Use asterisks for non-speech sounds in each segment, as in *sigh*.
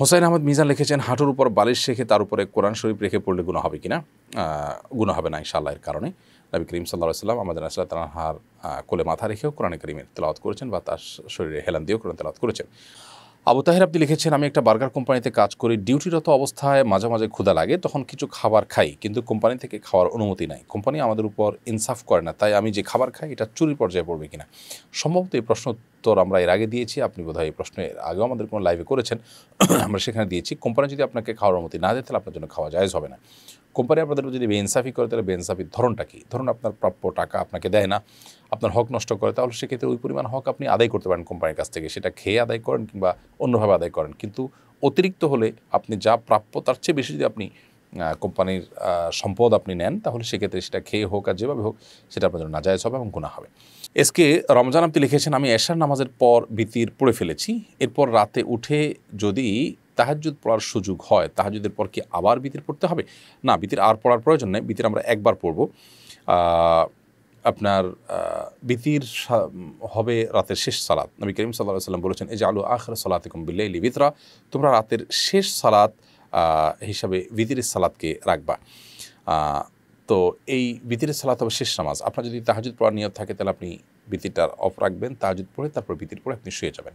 হোসাইন আহমদ মিজান লিখেছেন হাঁটুর উপর বালিশ শেখে তার উপরে কোরআন শরীফ রেখে পড়লে গুণা হবে কিনা গুণা হবে না ইনশাআল্লাহ এর কারণে নবী করিম সাল্লাহ সাল্লাম আমাদের তার তালাহার কোলে মাথা রেখেও কোরআন করিমের তেলাওয়াত করেছেন বা তার শরীরে হেলান দিয়েও কোরআন তেলাওয়াত করেছেন আবু তাহের আপনি লিখেছেন আমি একটা বার্গার কোম্পানিতে কাজ করি ডিউটিরত অবস্থায় মাঝে মাঝে ক্ষুদা লাগে তখন কিছু খাবার খাই কিন্তু কোম্পানি থেকে খাওয়ার অনুমতি নাই কোম্পানি আমাদের উপর ইনসাফ করে না তাই আমি যে খাবার খাই এটা চুরি পর্যায়ে পড়বে কিনা সম্ভবত এই প্রশ্ন উত্তর আমরা এর আগে দিয়েছি আপনি বোধহয় এই প্রশ্নের আগেও আমাদের কোনো লাইভে করেছেন *clears throat* আমরা সেখানে দিয়েছি কোম্পানি যদি আপনাকে খাওয়ার অনুমতি না দেয় তাহলে আপনার জন্য খাওয়া জায়জ হবে না কোম্পানি আপনাদের যদি বেইনসাফি করে তাহলে বেইনসাফির ধরনটা কী ধরুন আপনার প্রাপ্য টাকা আপনাকে দেয় না আপনার হক নষ্ট করে তাহলে সেক্ষেত্রে ওই পরিমাণ হক আপনি আদায় করতে পারেন কোম্পানির কাছ থেকে সেটা খেয়ে আদায় করেন কিংবা অন্যভাবে আদায় করেন কিন্তু অতিরিক্ত হলে আপনি যা প্রাপ্য তার চেয়ে বেশি যদি আপনি কোম্পানির সম্পদ আপনি নেন তাহলে সেক্ষেত্রে সেটা খেয়ে হোক আর যেভাবে হোক সেটা আপনার জন্য নাজায়জ হবে এবং গুণা হবে এসকে রমজান আপনি লিখেছেন আমি এশার নামাজের পর বিতির পড়ে ফেলেছি এরপর রাতে উঠে যদি তাহাজুদ পড়ার সুযোগ হয় তাহাজুদের পর কি আবার বিতির পড়তে হবে না বিতির আর পড়ার প্রয়োজন নেই বিতির আমরা একবার পড়ব আপনার বিতির হবে রাতের শেষ সালাত নবী করিম সাল্লাহ সাল্লাম বলেছেন এই যে আলু আখর সালাত বিল্লাইলি বিতরা তোমরা রাতের শেষ সালাত হিসাবে বিতির সালাদকে রাখবা তো এই বিতির সালাত হবে শেষ নামাজ আপনার যদি তাহাজুদ পড়ার নিয়ত থাকে তাহলে আপনি বিতিরটার অফ রাখবেন তাহাজুদ পড়ে তারপর বিতির পরে আপনি শুয়ে যাবেন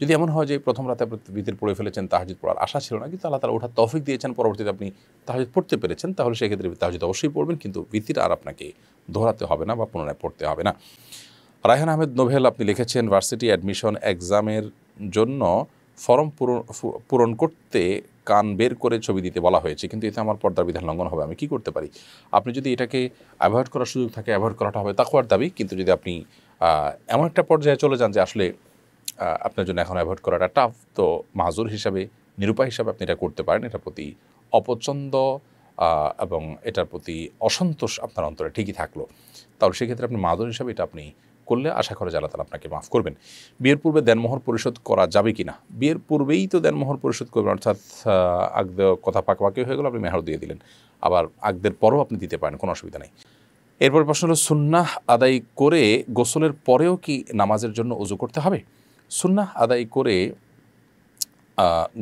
যদি এমন হয় যে প্রথম রাতে আপনি বিতির পড়ে ফেলেছেন তাহাজিদ পড়ার আশা ছিল না কিন্তু আল্লাহ তালা ওঠার তফিক দিয়েছেন পরবর্তীতে আপনি তাহাজিদ পড়তে পেরেছেন তাহলে সেক্ষেত্রে তাহাজিদ অবশ্যই পড়বেন কিন্তু বিতির আর আপনাকে দোহরাতে হবে না বা পুনরায় পড়তে হবে না রায়হান আহমেদ নোভেল আপনি লিখেছেন ভার্সিটি অ্যাডমিশন এক্সামের জন্য ফর্ম পূরণ পূরণ করতে কান বের করে ছবি দিতে বলা হয়েছে কিন্তু এতে আমার পর্দার বিধান লঙ্ঘন হবে আমি কি করতে পারি আপনি যদি এটাকে অ্যাভয়েড করার সুযোগ থাকে অ্যাভয়েড করাটা হবে তাকুয়ার দাবি কিন্তু যদি আপনি এমন একটা পর্যায়ে চলে যান যে আসলে আপনার জন্য এখন অ্যাভয়েড করাটা টাফ তো মাজুর হিসাবে নিরুপায় হিসাবে আপনি এটা করতে পারেন এটার প্রতি অপছন্দ এবং এটার প্রতি অসন্তোষ আপনার অন্তরে ঠিকই থাকলো তাহলে সেক্ষেত্রে আপনি মাজুর হিসাবে এটা আপনি করলে আশা করে আল্লাহ আপনাকে মাফ করবেন বিয়ের পূর্বে দেনমোহর পরিশোধ করা যাবে কি না বিয়ের পূর্বেই তো দেনমোহর পরিশোধ করবেন অর্থাৎ আগদে কথা পাকপাকি হয়ে গেল আপনি মেহর দিয়ে দিলেন আবার আগদের পরও আপনি দিতে পারেন কোনো অসুবিধা নেই এরপর প্রশ্ন হলো সুন্নাহ আদায় করে গোসলের পরেও কি নামাজের জন্য উজু করতে হবে সুন্না আদায় করে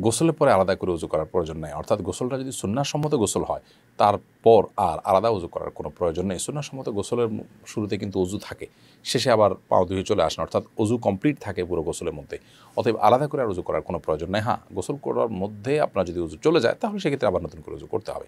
গোসলের পরে আলাদা করে উজু করার প্রয়োজন নেই অর্থাৎ গোসলটা যদি সুন্নাসম্মত গোসল হয় তারপর আর আলাদা উজু করার কোনো প্রয়োজন নেই সুন্নাসম্মত গোসলের শুরুতে কিন্তু উজু থাকে শেষে আবার পাও ধুয়ে চলে আসেন অর্থাৎ উজু কমপ্লিট থাকে পুরো গোসলের মধ্যে অতএব আলাদা করে আর উজু করার কোনো প্রয়োজন নেই হ্যাঁ গোসল করার মধ্যে আপনার যদি উজু চলে যায় তাহলে সেক্ষেত্রে আবার নতুন করে উজু করতে হবে